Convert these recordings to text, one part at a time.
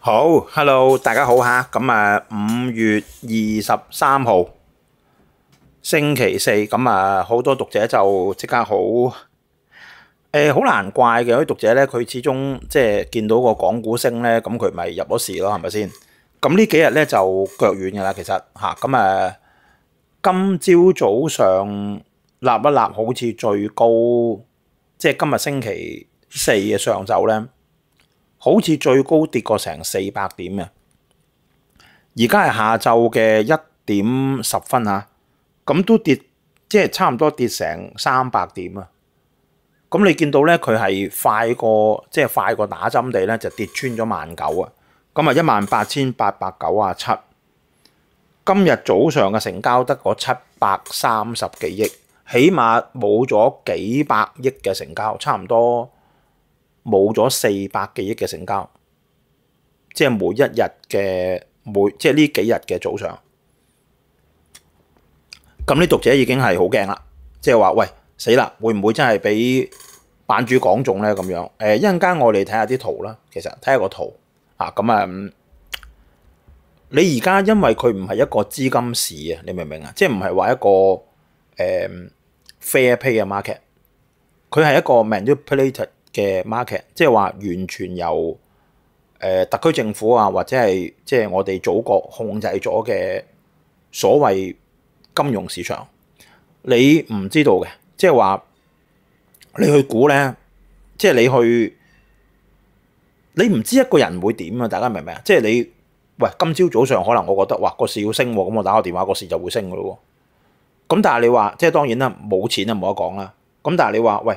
好，hello，大家好吓，咁啊五月二十三号星期四，咁啊好多读者就即刻好诶，好难怪嘅，有啲读者咧，佢始终即系见到个港股升咧，咁佢咪入咗市咯，系咪先？咁呢几日咧就脚软噶啦，其实吓，咁啊今朝早上立一立，好似最高，即系今日星期四嘅上昼咧。好似最高跌過成四百點啊！而家係下晝嘅一點十分啊，咁都跌，即係差唔多跌成三百點啊！咁你見到咧，佢係快過，即係快過打針地咧，就跌穿咗萬九啊！咁啊，一萬八千八百九啊七。今日早上嘅成交得嗰七百三十幾億，起碼冇咗幾百億嘅成交，差唔多。冇咗四百幾億嘅成交，即係每一日嘅每即係呢幾日嘅早上，咁啲讀者已經係好驚啦。即係話喂死啦，會唔會真係俾版主講中咧？咁樣誒一陣間我哋睇下啲圖啦。其實睇下個圖啊，咁啊，你而家因為佢唔係一個資金市啊，你明唔明啊？即係唔係話一個誒 f a i r pay 嘅 market，佢係一個 manipulated。嘅 market，即係話完全由誒特區政府啊，或者係即係我哋祖國控制咗嘅所謂金融市場，你唔知道嘅，即係話你去估咧，即係你去，你唔知一個人會點啊！大家明唔明啊？即係你喂，今朝早上可能我覺得哇個市要升，咁我打個電話個市就會升噶咯喎。咁但係你話，即係當然啦，冇錢啊冇得講啦。咁但係你話喂。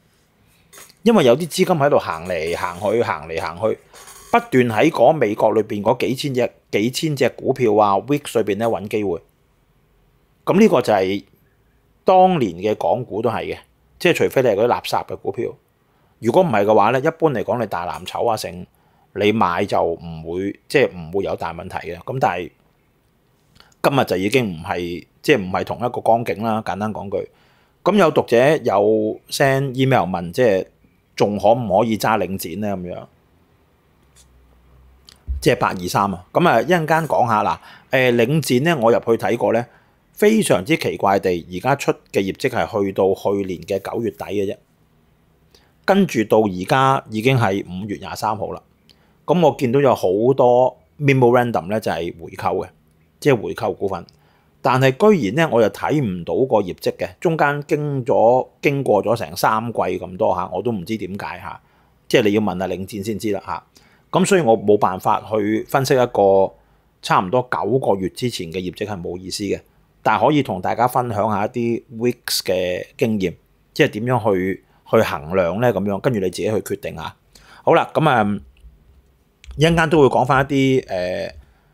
因為有啲資金喺度行嚟行去行嚟行去，不斷喺嗰美國裏邊嗰幾千隻幾千隻股票啊 w e e k 上邊咧揾機會。咁呢個就係當年嘅港股都係嘅，即係除非你係嗰啲垃圾嘅股票。如果唔係嘅話咧，一般嚟講你大藍籌啊成，你買就唔會即係唔會有大問題嘅。咁但係今日就已經唔係即係唔係同一個光景啦。簡單講句，咁有讀者有 send email 問即係。仲可唔可以揸領展呢？咁樣即係八二三啊！咁啊一陣間講下嗱，誒領展咧，我入去睇過咧，非常之奇怪地，而家出嘅業績係去到去年嘅九月底嘅啫，跟住到而家已經係五月廿三號啦。咁我見到有好多 memo random 咧，就係回購嘅，即係回購股份。但係居然咧，我又睇唔到個業績嘅，中間經咗經過咗成三季咁多嚇，我都唔知點解嚇，即係你要問下領展先知啦嚇。咁所以我冇辦法去分析一個差唔多九個月之前嘅業績係冇意思嘅，但係可以同大家分享下一啲 weeks 嘅經驗，即係點樣去去衡量咧咁樣，跟住你自己去決定嚇。好啦，咁啊一間都會講翻一啲誒。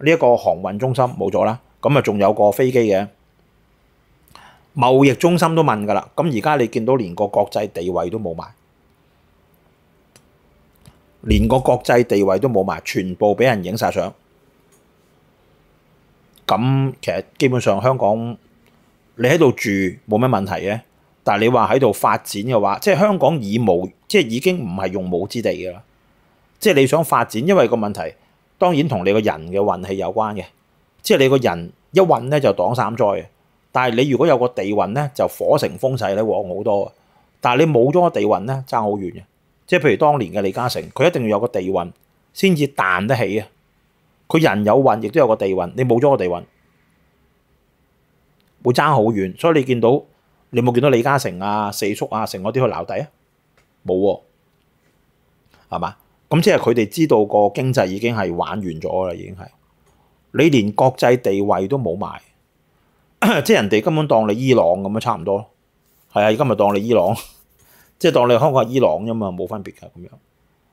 呢一個航運中心冇咗啦，咁啊仲有個飛機嘅貿易中心都問噶啦，咁而家你見到連個國際地位都冇埋，連個國際地位都冇埋，全部俾人影晒相。咁其實基本上香港你喺度住冇咩問題嘅，但係你話喺度發展嘅話，即係香港已無，即係已經唔係用武之地㗎啦。即係你想發展，因為個問題。當然同你個人嘅運氣有關嘅，即係你個人一運咧就擋三災嘅。但係你如果有個地運咧，就火成風勢咧旺好多但係你冇咗個地運咧，爭好遠嘅。即係譬如當年嘅李嘉誠，佢一定要有個地運先至彈得起啊。佢人有運，亦都有個地運。你冇咗個地運，會爭好遠。所以你見到你冇見到李嘉誠啊、四叔啊成嗰啲去留底啊？冇喎，係嘛？咁即係佢哋知道個經濟已經係玩完咗啦，已經係你連國際地位都冇埋，即係人哋根本當你伊朗咁樣差唔多，係啊，今日當你伊朗，即係當你香港伊朗啫嘛，冇分別㗎咁樣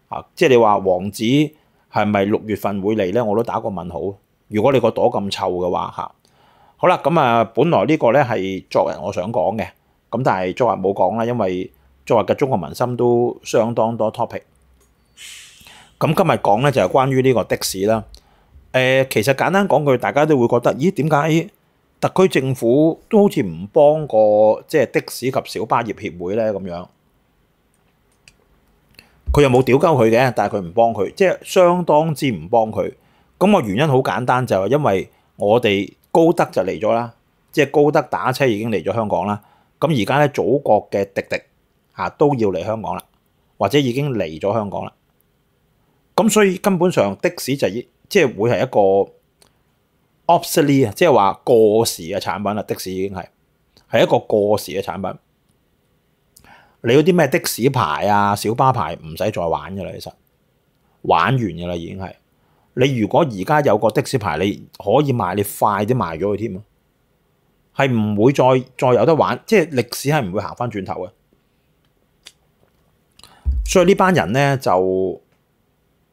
啊！即係你話王子係咪六月份會嚟咧？我都打個問號。如果你個朵咁臭嘅話嚇，好啦咁啊。本來呢個咧係作為我想講嘅，咁但係作為冇講啦，因為作為嘅中國民心都相當多 topic。咁今日講咧就係關於呢個的士啦。誒，其實簡單講句，大家都會覺得，咦？點解特區政府都好似唔幫過即係的士及小巴業協會咧咁樣？佢又冇屌鳩佢嘅，但係佢唔幫佢，即係相當之唔幫佢。咁個原因好簡單，就係因為我哋高德就嚟咗啦，即係高德打車已經嚟咗香港啦。咁而家咧，祖國嘅滴滴啊都要嚟香港啦，或者已經嚟咗香港啦。咁所以根本上的士就即系会系一个 obsolete 啊，即系话过时嘅产品啦。的士已经系系一个过时嘅产品。你嗰啲咩的士牌啊、小巴牌唔使再玩噶啦，其实玩完噶啦，已经系。你如果而家有个的士牌，你可以卖，你快啲卖咗佢添啊。系唔会再再有得玩，即系历史系唔会行翻转头嘅。所以呢班人咧就。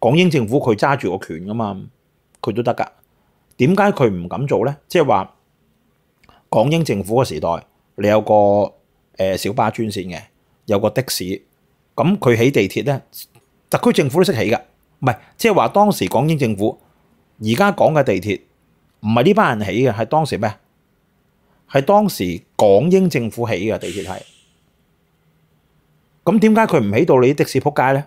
港英政府佢揸住个权噶嘛，佢都得噶。点解佢唔敢做呢？即系话港英政府嘅时代，你有个诶小巴专线嘅，有个的士，咁佢起地铁呢，特区政府都识起噶，唔系即系话当时港英政府而家讲嘅地铁唔系呢班人起嘅，系当时咩？系当时港英政府起嘅地铁系。咁点解佢唔起到你啲的士撲街呢？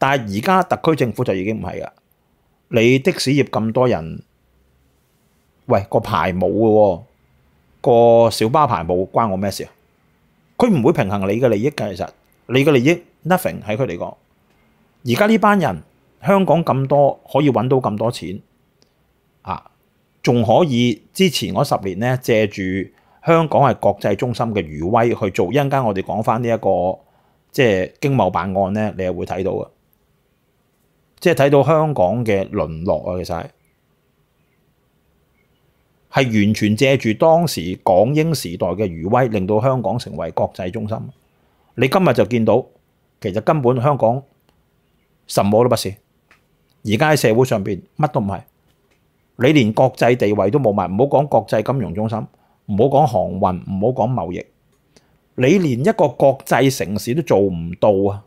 但係而家特區政府就已經唔係啦。你的士業咁多人，喂個牌冇嘅喎，個小巴牌冇，關我咩事啊？佢唔會平衡你嘅利益㗎。其實你嘅利益 nothing 喺佢嚟講。而家呢班人香港咁多可以揾到咁多錢啊，仲可以之前嗰十年咧借住香港係國際中心嘅餘威去做。一陣間我哋講翻呢一個即係經貿辦案咧，你係會睇到嘅。即係睇到香港嘅淪落啊！其實係係完全借住當時港英時代嘅餘威，令到香港成為國際中心。你今日就見到，其實根本香港什麼都不是。而家喺社會上邊乜都唔係，你連國際地位都冇埋，唔好講國際金融中心，唔好講航運，唔好講貿易，你連一個國際城市都做唔到啊！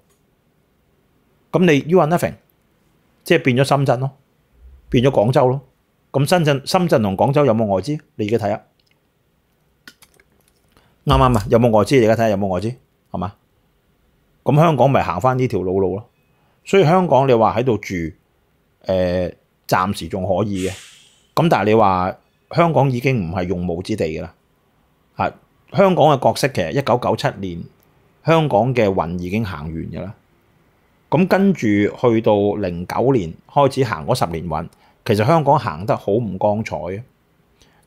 咁你 u n o t h i n g 即係變咗深圳咯，變咗廣州咯。咁深圳、深圳同廣州有冇外資？你而家睇下啱啱啊？有冇外資？你而家睇下有冇外資？係嘛？咁香港咪行翻呢條老路咯。所以香港你話喺度住，誒，暫時仲可以嘅。咁但係你話香港已經唔係用武之地嘅啦。嚇！香港嘅角色其實一九九七年香港嘅運已經行完嘅啦。咁跟住去到零九年開始行嗰十年運，其實香港行得好唔光彩啊！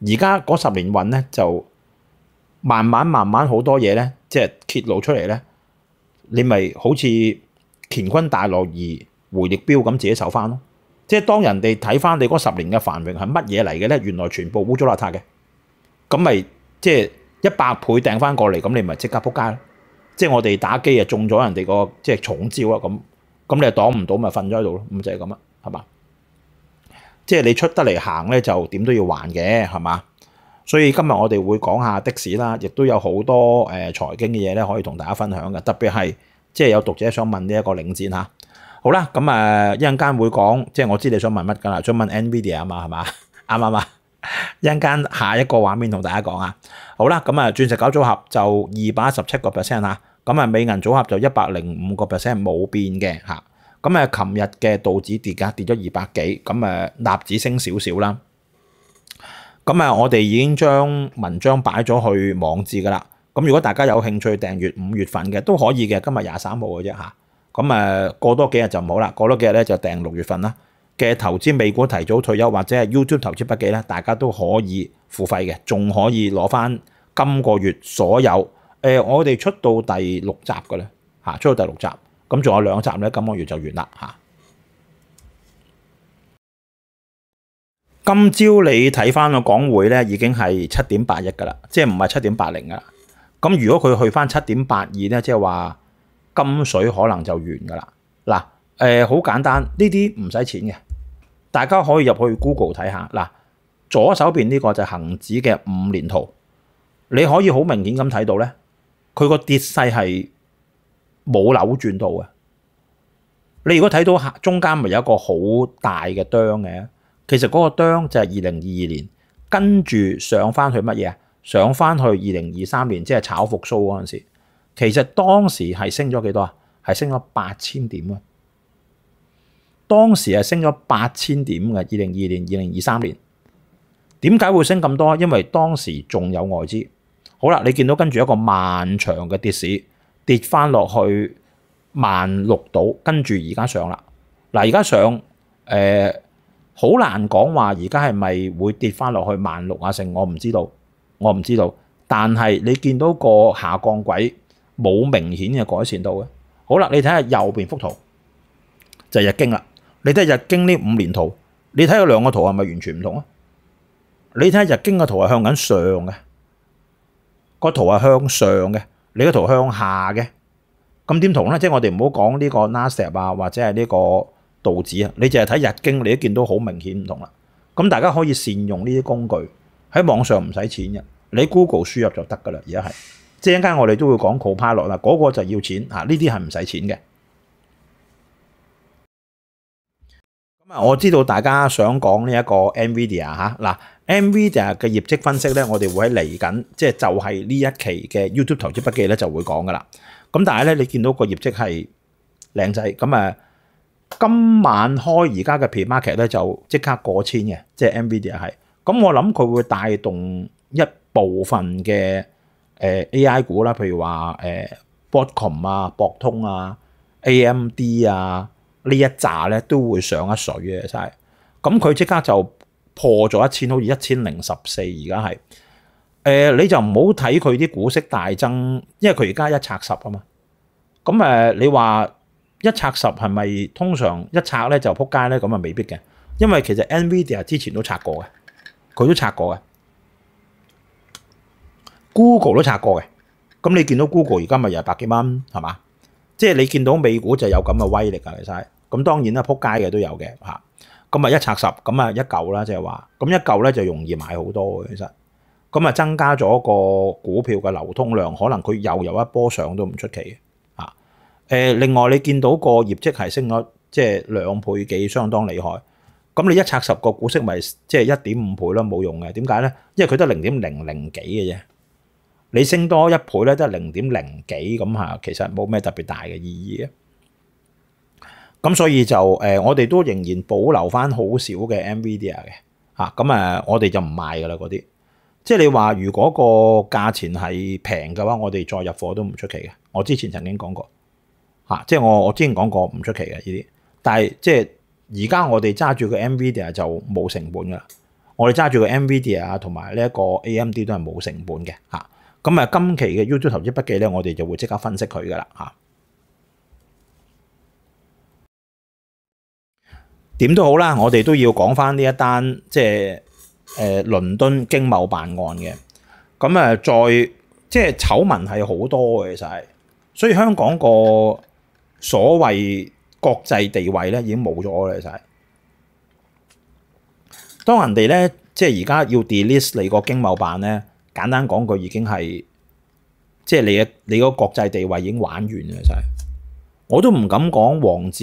而家嗰十年運咧就慢慢慢慢好多嘢咧，即係揭露出嚟咧，你咪好似乾坤大挪移回力標咁自己收翻咯。即係當人哋睇翻你嗰十年嘅繁榮係乜嘢嚟嘅咧，原來全部污糟邋遢嘅，咁咪即係一百倍掟翻過嚟，咁你咪即刻撲街咯。即係我哋打機啊中咗人哋個即係重招啊咁。咁你又擋唔到，咪瞓咗喺度咯，咁就係咁啦，係嘛？即係你出得嚟行咧，就點都要還嘅，係嘛？所以今日我哋會講下的士啦，亦都有好多誒財經嘅嘢咧，可以同大家分享嘅。特別係即係有讀者想問呢一個領展嚇，好啦，咁啊一陣間會講，即係我知你想問乜噶啦，想問 NVIDIA 啊嘛，係嘛？啱唔啱啊？一陣間下一個畫面同大家講啊，好啦，咁啊鑽石九組合就二百一十七個 percent 嚇。咁啊，美銀組合就一百零五個 percent 冇變嘅嚇。咁啊，琴日嘅道指跌價跌咗二百幾，咁啊納指升少少啦。咁啊，我哋已經將文章擺咗去網志噶啦。咁如果大家有興趣訂閱五月份嘅都可以嘅，今日廿三號嘅啫嚇。咁啊，過多幾日就冇啦。過多幾日咧就訂六月份啦嘅投資美股提早退休或者係 U t u b e 投資筆記咧，大家都可以付費嘅，仲可以攞翻今個月所有。誒，我哋出到第六集嘅咧嚇，出到第六集，咁仲有兩集咧，咁我月就完啦嚇。今朝你睇翻個港匯咧，已經係七點八一嘅啦，即係唔係七點八零嘅啦。咁如果佢去翻七點八二咧，即係話金水可能就完嘅啦。嗱，誒好簡單，呢啲唔使錢嘅，大家可以入去 Google 睇下嗱，左手邊呢個就恒指嘅五年圖，你可以好明顯咁睇到咧。佢個跌勢係冇扭轉到嘅。你如果睇到下中間咪有一個好大嘅釘嘅，其實嗰個釘就係二零二二年跟住上翻去乜嘢啊？上翻去二零二三年即係炒復甦嗰陣時，其實當時係升咗幾多啊？係升咗八千點啊！當時係升咗八千點嘅，二零二年、二零二三年點解會升咁多？因為當時仲有外資。好啦，你見到跟住一個漫長嘅跌市跌翻落去萬六度，跟住而家上啦。嗱，而家上誒，好難講話而家係咪會跌翻落去萬六啊？成我唔知道，我唔知道。但係你見到個下降軌冇明顯嘅改善到嘅。好啦，你睇下右邊幅圖就日經啦。你睇下日經呢五年圖，你睇下兩個圖係咪完全唔同啊？你睇下日經嘅圖係向緊上嘅。個圖係向上嘅，你個圖向下嘅，咁點同咧？即係我哋唔好講呢個 Nasdaq 啊，或者係呢個道指啊，你淨係睇日經，你都見到好明顯唔同啦。咁大家可以善用呢啲工具，喺網上唔使錢嘅，你 Google 輸入就得噶啦。而家係，即係一間我哋都會講 Copilot 啦，嗰個就要錢嚇，呢啲係唔使錢嘅。咁啊，我知道大家想講呢一個 Nvidia 嚇嗱。NVIDIA 嘅業績分析咧，我哋會喺嚟緊，即系就係呢一期嘅 YouTube 投資筆記咧就會講噶啦。咁但係咧，你見到個業績係靚仔，咁誒，今晚開而家嘅 PE market 咧就即刻過千嘅，即系 NVIDIA 係。咁我諗佢會帶動一部分嘅誒 AI 股啦，譬如話誒 b o t c o m 啊、博通啊、AMD 啊呢一扎咧都會上一水嘅係。咁佢即刻就。破咗一千，好似一千零十四，而家系，诶，你就唔好睇佢啲股息大增，因为佢而家一拆十啊嘛。咁诶，你话一拆十系咪通常一拆咧就扑街咧？咁啊未必嘅，因为其实 Nvidia 之前都拆过嘅，佢都拆过嘅，Google 都拆过嘅。咁你见到 Google 而家咪又系百几蚊系嘛？即系你见到美股就有咁嘅威力啊，其晒。咁当然啦，扑街嘅都有嘅吓。咁啊一拆十，咁啊一嚿啦，即系话，咁一嚿咧就容易买好多嘅，其实，咁啊增加咗个股票嘅流通量，可能佢又有一波上都唔出奇嘅，啊，诶，另外你见到个业绩系升咗，即系两倍几，相当厉害，咁你一拆十个股息咪即系一点五倍咯，冇用嘅，点解咧？因为佢得零点零零几嘅啫，你升多一倍咧都系零点零几咁吓，其实冇咩特别大嘅意义啊。咁所以就誒，我哋都仍然保留翻好少嘅 NVIDIA 嘅，嚇咁誒，我哋就唔賣噶啦嗰啲。即係你話如果個價錢係平嘅話，我哋再入貨都唔出奇嘅。我之前曾經講過，嚇，即係我我之前講過唔出奇嘅呢啲。但係即係而家我哋揸住個 NVIDIA 就冇成本噶啦。我哋揸住個 NVIDIA 啊，同埋呢一個 AMD 都係冇成本嘅。嚇，咁啊今期嘅 y o U t u b e 投資筆記咧，我哋就會即刻分析佢噶啦，嚇。點都好啦，我哋都要講翻呢一單即係诶倫敦經貿辦案嘅，咁啊再即係醜聞係好多嘅，其實係，所以香港個所謂國際地位咧已經冇咗啦，其實係。當人哋咧即係而家要 delete 你個經貿辦咧，簡單講句已經係，即係你嘅你个國際地位已經玩完啦，真係。我都唔敢講王子。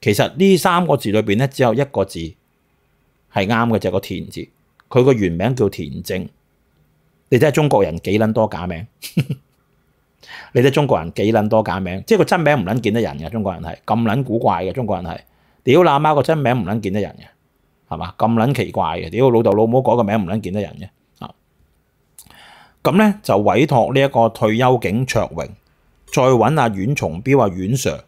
其實呢三個字裏邊咧，只有一個字係啱嘅，就係個田字。佢個原名叫田正，你睇下中國人，幾撚多假名？你睇中國人，幾撚多假名？即係個真名唔撚見得人嘅，中國人係咁撚古怪嘅，中國人係屌喇媽個真名唔撚見得人嘅，係嘛？咁撚奇怪嘅，屌老豆老母改個名唔撚見得人嘅啊！咁咧就委託呢一個退休警卓榮，再揾阿阮松彪阿阮 Sir。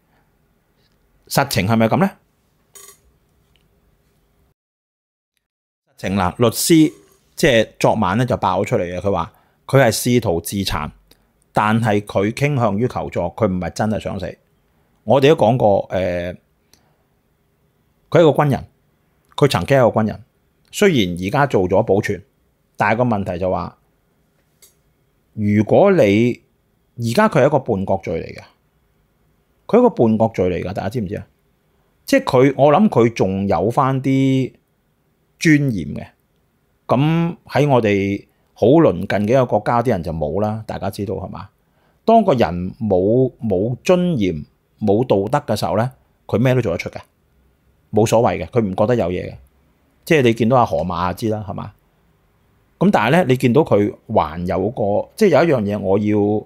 实情系咪咁咧？實情嗱，律师即系昨晚咧就爆出嚟嘅，佢话佢系试图自残，但系佢倾向于求助，佢唔系真系想死。我哋都讲过，诶，佢系个军人，佢曾经系个军人，虽然而家做咗保存，但系个问题就话，如果你而家佢系一个叛国罪嚟嘅。佢個叛國罪嚟噶，大家知唔知啊？即係佢，我諗佢仲有翻啲尊嚴嘅。咁喺我哋好鄰近幾個國家啲人就冇啦。大家知道係嘛？當個人冇冇尊嚴、冇道德嘅時候咧，佢咩都做得出嘅，冇所謂嘅，佢唔覺得有嘢嘅。即係你見到阿河馬知啦，係嘛？咁但係咧，你見到佢還有個，即係有一樣嘢我要。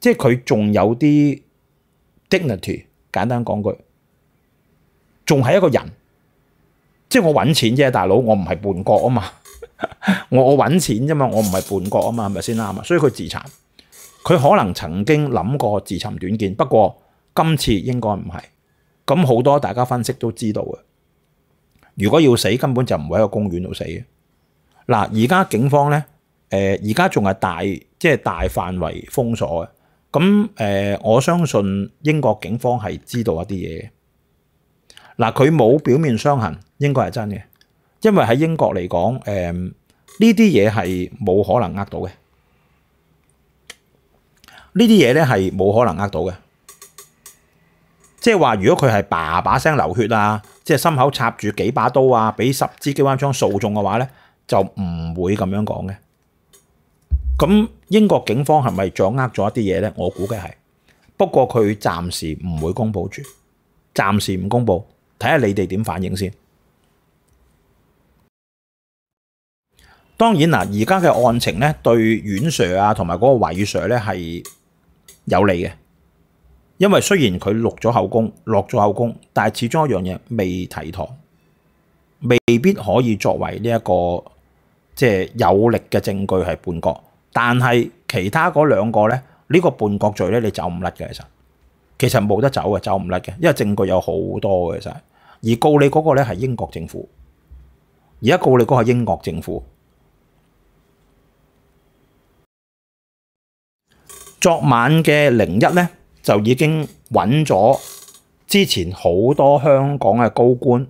即係佢仲有啲 dignity，簡單講句，仲係一個人。即係我揾錢啫，大佬，我唔係叛國啊嘛。我我揾錢啫嘛，我唔係叛國啊嘛，係咪先啦？啊嘛，所以佢自殘，佢可能曾經諗過自尋短見，不過今次應該唔係。咁好多大家分析都知道嘅。如果要死，根本就唔會喺個公園度死嘅。嗱，而家警方咧，誒，而家仲係大即係大範圍封鎖嘅。咁誒，我相信英國警方係知道一啲嘢。嗱，佢冇表面傷痕，應該係真嘅。因為喺英國嚟講，誒呢啲嘢係冇可能呃到嘅。呢啲嘢咧係冇可能呃到嘅。即係話，如果佢係叭叭聲流血啊，即係心口插住幾把刀啊，俾十支機關槍掃中嘅話咧，就唔會咁樣講嘅。咁英國警方係咪掌握咗一啲嘢呢？我估計係，不過佢暫時唔會公佈住，暫時唔公佈，睇下你哋點反應先。當然嗱，而家嘅案情呢，對阮 Sir 啊同埋嗰個懷玉 Sir 咧係有利嘅，因為雖然佢錄咗口供、落咗口供，但係始終一樣嘢未提堂，未必可以作為呢一個即係有力嘅證據係判決。但係其他嗰兩個呢，呢個叛國罪呢，你走唔甩嘅。其實其實冇得走嘅，走唔甩嘅，因為證據有好多嘅。其實而告你嗰個呢，係英國政府，而家告你嗰個係英國政府。昨晚嘅零一呢，就已經揾咗之前好多香港嘅高官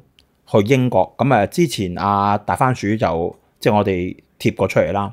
去英國。咁啊之前阿大番薯就即係我哋貼過出嚟啦。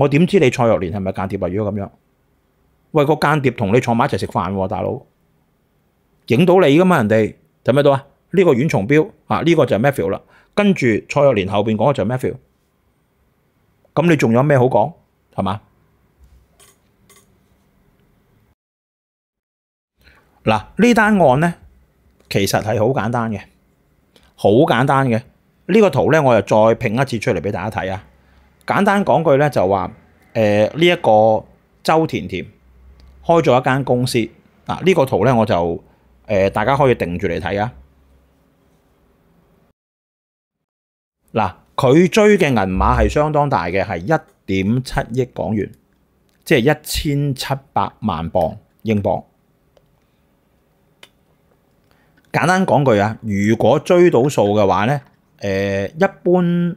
我點知你蔡玉蓮係咪間諜如果咁樣？喂，個間諜同你坐埋一齊食飯喎，大佬，影到你噶嘛？人哋睇睇到啊？呢個軟重標啊，呢個就係 Matthew 啦。跟住蔡玉蓮後边讲嘅就係 Matthew。咁你仲有咩好講？係嘛？嗱，呢单案咧，其實係好簡單嘅，好簡單嘅。呢個圖咧，我又再拼一次出嚟俾大家睇啊！簡單講句咧，就話誒呢一個周甜甜開咗一間公司啊！呢個圖咧，我就誒大家可以定住嚟睇啊！嗱，佢追嘅銀碼係相當大嘅，係一點七億港元，即係一千七百萬磅英磅。簡單講句啊，如果追到數嘅話咧，誒一般。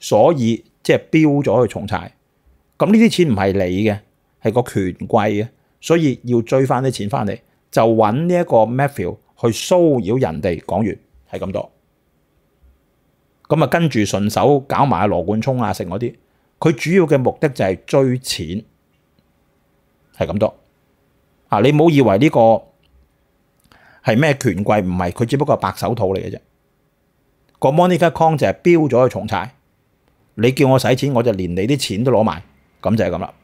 所以即係標咗去重踩。咁呢啲錢唔係你嘅，係個權貴嘅，所以要追翻啲錢翻嚟，就揾呢一個 Matthew 去騷擾人哋。講完係咁多，咁啊跟住順手搞埋羅冠聰啊成嗰啲，佢主要嘅目的就係追錢，係咁多。啊，你冇以為呢個係咩權貴，唔係佢只不過係白手套嚟嘅啫。個 Monica Kong 就係標咗去重踩。你叫我使錢，我就連你啲錢都攞埋，咁就係咁啦。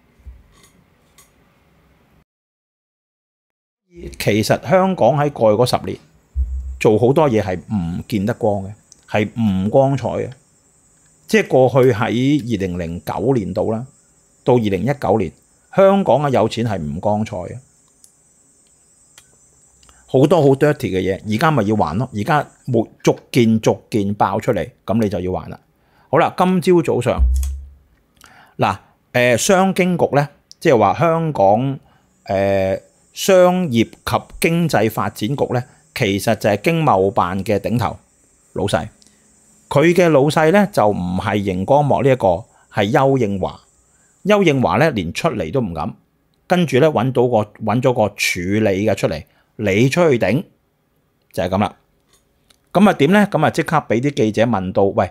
其實香港喺去嗰十年做好多嘢係唔見得光嘅，係唔光彩嘅。即係過去喺二零零九年度啦，到二零一九年，香港嘅有錢係唔光彩嘅，好多好 dirty 嘅嘢。而家咪要還咯，而家逐件逐件爆出嚟，咁你就要還啦。好啦，今朝早上嗱，誒商經局咧，即係話香港誒商業及經濟發展局咧，其實就係經貿辦嘅頂頭老細。佢嘅老細咧就唔係熒光幕呢一個，係邱應華。邱應華咧連出嚟都唔敢，跟住咧揾到個揾咗個處理嘅出嚟，你出去頂就係咁啦。咁啊點咧？咁啊即刻俾啲記者問到，喂！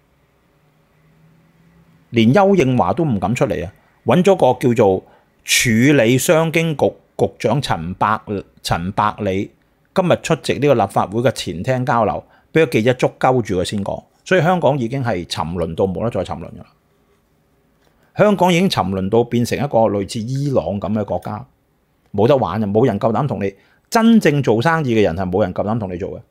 連邱應華都唔敢出嚟啊！揾咗個叫做處理商經局局長陳百陳百里今日出席呢個立法會嘅前廳交流，俾個記者捉鳩住佢先講。所以香港已經係沉淪到冇得再沉淪噶啦！香港已經沉淪到變成一個類似伊朗咁嘅國家，冇得玩就冇人夠膽同你真正做生意嘅人係冇人夠膽同你做嘅。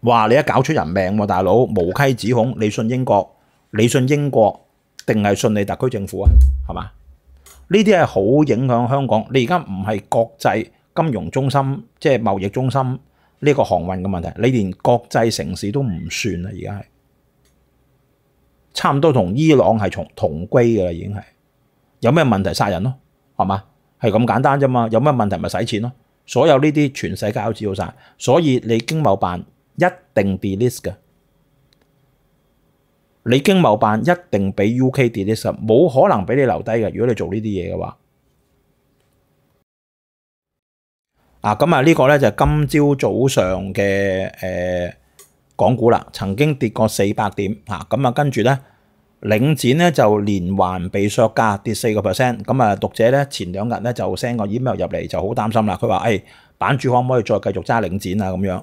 哇！你一搞出人命，大佬無稽指控，你信英國？你信英國定系信你特區政府啊？係嘛？呢啲係好影響香港。你而家唔係國際金融中心，即係貿易中心呢個航運嘅問題。你連國際城市都唔算啦，而家係差唔多同伊朗係從同歸嘅啦，已經係。有咩問題殺人咯？係嘛？係咁簡單啫嘛。有咩問題咪使錢咯？所有呢啲全世界都知道晒，所以你經貿辦一定 e list 嘅。你經貿辦一定俾 UK d e a l e 冇可能俾你留低嘅，如果你做呢啲嘢嘅話。啊，咁啊呢個咧就今朝早上嘅誒港股啦，曾經跌過四百點嚇，咁啊跟住咧領展咧就連環被削價，跌四個 percent。咁啊讀者咧前兩日咧就 send 個 email 入嚟就好擔心啦，佢話誒版主可唔可以再繼續揸領展啊咁樣？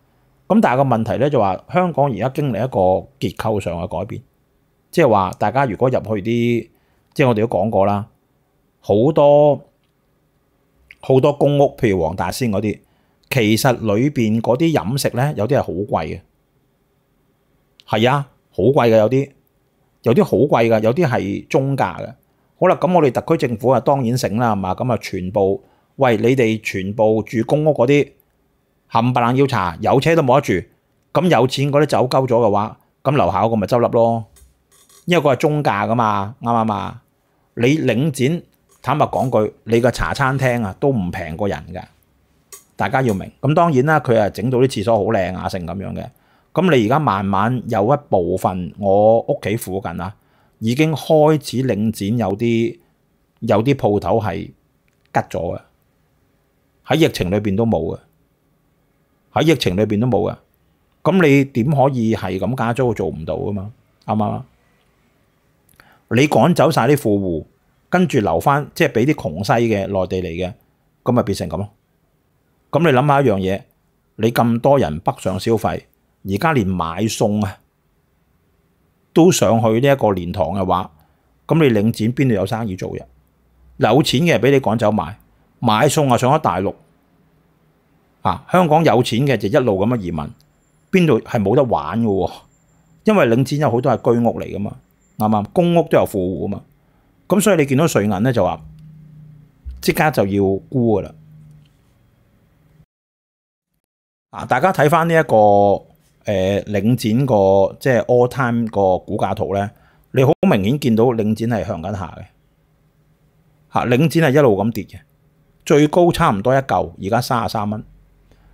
咁但係個問題咧就話香港而家經歷一個結構上嘅改變，即係話大家如果入去啲，即係我哋都講過啦，好多好多公屋，譬如黃大仙嗰啲，其實裏邊嗰啲飲食咧，有啲係好貴嘅，係啊，好貴嘅有啲，有啲好貴嘅，有啲係中價嘅。好啦，咁我哋特區政府啊當然醒啦，係嘛？咁啊全部，喂你哋全部住公屋嗰啲。冚唪唥要查，有車都冇得住。咁有錢嗰啲走鳩咗嘅話，咁楼下嗰咪執笠咯。因為佢係中价㗎嘛，啱唔啱啊？你領展坦白講句，你個茶餐廳啊都唔平過人嘅，大家要明。咁當然啦，佢啊整到啲廁所好靚啊，成咁樣嘅。咁你而家慢慢有一部分我屋企附近啊，已經開始領展有啲有啲鋪頭係吉咗嘅，喺疫情裏边都冇嘅。喺疫情裏邊都冇噶，咁你點可以係咁加租做唔到噶嘛？啱唔啱？你趕走晒啲富户，跟住留翻即係俾啲窮西嘅內地嚟嘅，咁咪變成咁咯？咁你諗下一樣嘢，你咁多人北上消費，而家連買餸啊都上去呢一個蓮塘嘅話，咁你領展邊度有生意做呀？有錢嘅俾你趕走買買餸啊，上咗大陸。啊！香港有錢嘅就一路咁樣移民，邊度係冇得玩嘅喎？因為領展有好多係居屋嚟噶嘛，啱啱？公屋都有富户啊嘛，咁所以你見到瑞銀咧就話即刻就要沽噶啦。啊！大家睇翻呢一個誒領展個即係 all time 個股價圖咧，你好明顯見到領展係向緊下嘅，嚇領展係一路咁跌嘅，最高差唔多一嚿，而家三啊三蚊。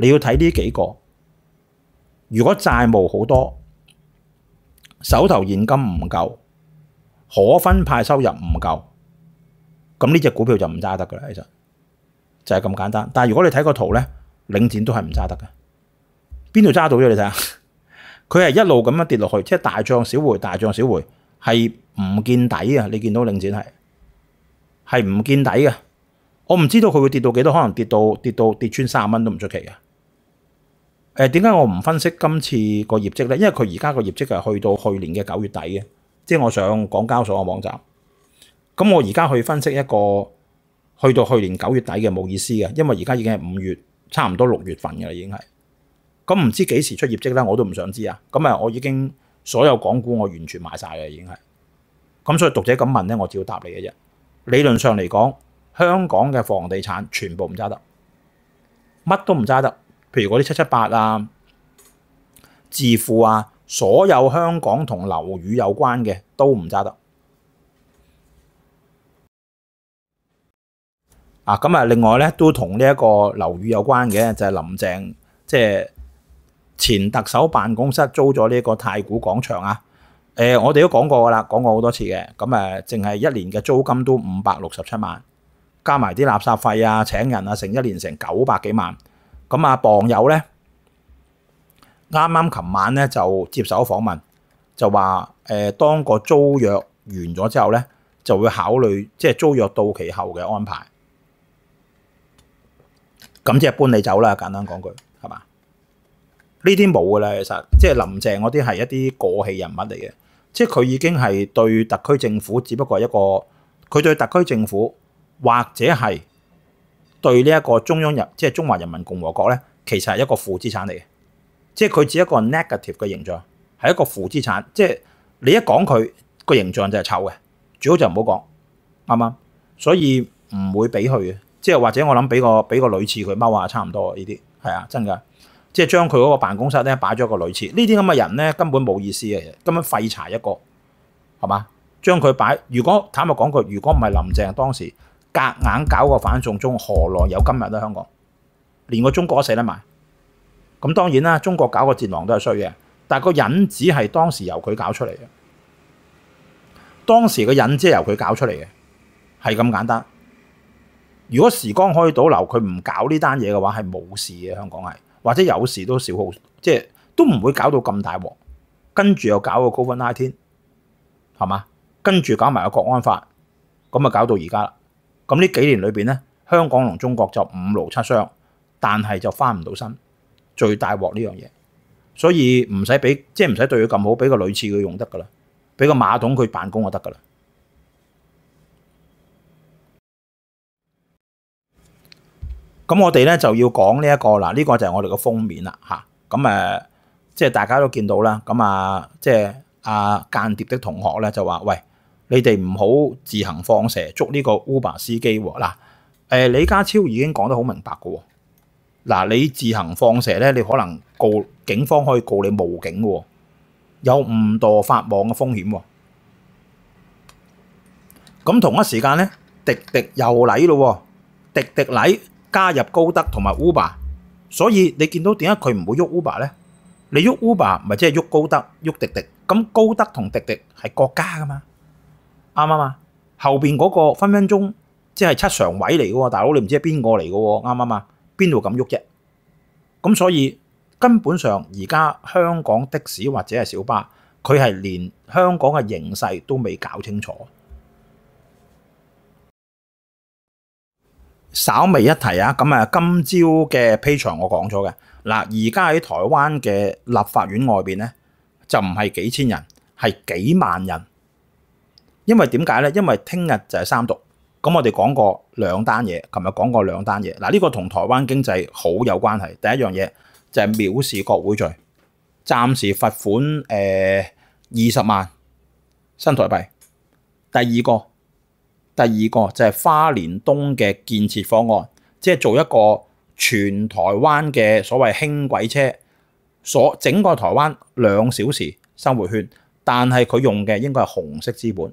你要睇呢幾個，如果債務好多、手頭現金唔夠、可分派收入唔夠，咁呢只股票就唔揸得噶啦。其實就係咁簡單。但如果你睇個圖咧，領展都係唔揸得嘅。邊度揸到啫？你睇下，佢係一路咁樣跌落去，即係大漲小回，大漲小回，係唔見底啊！你見到領展係係唔見底嘅。我唔知道佢會跌到幾多，可能跌到跌到跌穿三十蚊都唔出奇嘅。誒點解我唔分析今次個業績呢？因為佢而家個業績係去到去年嘅九月底嘅，即係我上港交所嘅網站。咁我而家去分析一個去到去年九月底嘅冇意思嘅，因為而家已經係五月，差唔多六月份嘅啦，已經係。咁唔知幾時出業績呢？我都唔想知啊。咁啊，我已經所有港股我完全買晒嘅，已經係。咁所以讀者咁問呢，我只要答你嘅啫。理論上嚟講，香港嘅房地產全部唔揸得，乜都唔揸得。譬如嗰啲七七八啊、自付啊，所有香港同樓宇有關嘅都唔揸得啊！咁啊，另外咧都同呢一個樓宇有關嘅就係林鄭，即係前特首辦公室租咗呢個太古廣場啊。誒，我哋都講過噶啦，講過好多次嘅。咁誒，淨係一年嘅租金都五百六十七萬，加埋啲垃圾費啊、請人啊，成一年成九百幾萬。咁啊，傍友咧，啱啱琴晚咧就接受訪問，就話誒，當個租約完咗之後咧，就會考慮即系租約到期後嘅安排。咁即係搬你走啦，簡單講句，係嘛？呢啲冇噶啦，其實即係林鄭嗰啲係一啲過氣人物嚟嘅，即係佢已經係對特區政府，只不過係一個佢對特區政府或者係。對呢一個中央人，即係中華人民共和國咧，其實係一個負資產嚟嘅，即係佢只一個 negative 嘅形象，係一個負資產。即係你一講佢個形象就係醜嘅，最好就唔好講，啱啱？所以唔會俾佢嘅，即係或者我諗俾個俾個女廁佢踎下差唔多呢啲，係啊，真㗎，即係將佢嗰個辦公室咧擺咗個女廁。呢啲咁嘅人咧根本冇意思嘅，根本廢柴一個，係嘛？將佢擺，如果坦白講句，如果唔係林鄭當時。隔硬搞個反送中，何來有今日咧？香港連個中國都死得埋咁，當然啦。中國搞個戰狼都係衰嘅，但係個引子係當時由佢搞出嚟嘅。當時個引子由佢搞出嚟嘅係咁簡單。如果時光可以倒流，佢唔搞呢單嘢嘅話，係冇事嘅。香港係或者有事都少好，即係都唔會搞到咁大鑊。跟住又搞個高温拉天係嘛？跟住搞埋個國安法咁啊，搞到而家啦。咁呢幾年裏面咧，香港同中國就五勞七傷，但係就翻唔到身，最大鑊呢樣嘢。所以唔使俾，即係唔使對佢咁好，俾個女廁佢用得噶啦，俾個馬桶佢辦公就得噶啦。咁我哋咧就要講呢一個嗱，呢個就係我哋個封面啦嚇。咁誒，即係大家都見到啦。咁啊，即係阿間諜的同學咧就話喂。你哋唔好自行放蛇捉呢个 Uber 司机嗱。诶，李家超已经讲得好明白喎。嗱，你自行放蛇咧，你可能告警方可以告你冒警嘅，有误堕法网嘅风险。咁同一时间咧，滴滴又嚟咯，滴滴嚟加入高德同埋 Uber，所以你见到点解佢唔会喐 Uber 咧？你喐 Uber 咪即系喐高德、喐滴滴咁？高德同滴滴系国家噶嘛？啱啱啊後邊嗰個分分鐘即係七常委嚟嘅喎，大佬你唔知係邊個嚟嘅喎，啱啱啊？邊度敢喐啫？咁所以根本上而家香港的士或者係小巴，佢係連香港嘅形勢都未搞清楚。稍微一提啊，咁啊，今朝嘅批場我講咗嘅嗱，而家喺台灣嘅立法院外邊咧，就唔係幾千人，係幾萬人。因為點解咧？因為聽日就係三讀，咁我哋講過兩單嘢，琴日講過兩單嘢。嗱，呢個同台灣經濟好有關係。第一樣嘢就係藐視國會罪，暫時罰款誒二十萬新台幣。第二個，第二個就係花蓮東嘅建設方案，即係做一個全台灣嘅所謂輕軌車，所整個台灣兩小時生活圈，但係佢用嘅應該係紅色資本。